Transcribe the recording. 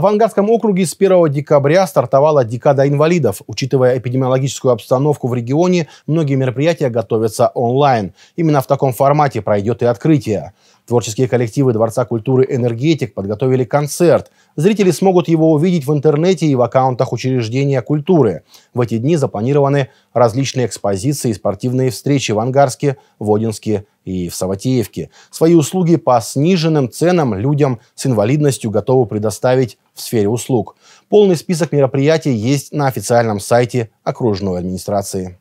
в Ангарском округе с 1 декабря стартовала декада инвалидов. Учитывая эпидемиологическую обстановку в регионе, многие мероприятия готовятся онлайн. Именно в таком формате пройдет и открытие. Творческие коллективы Дворца культуры «Энергетик» подготовили концерт. Зрители смогут его увидеть в интернете и в аккаунтах учреждения культуры. В эти дни запланированы различные экспозиции и спортивные встречи в Ангарске, Водинске и в Саватеевке. Свои услуги по сниженным ценам людям с инвалидностью готовы предоставить в сфере услуг. Полный список мероприятий есть на официальном сайте окружной администрации.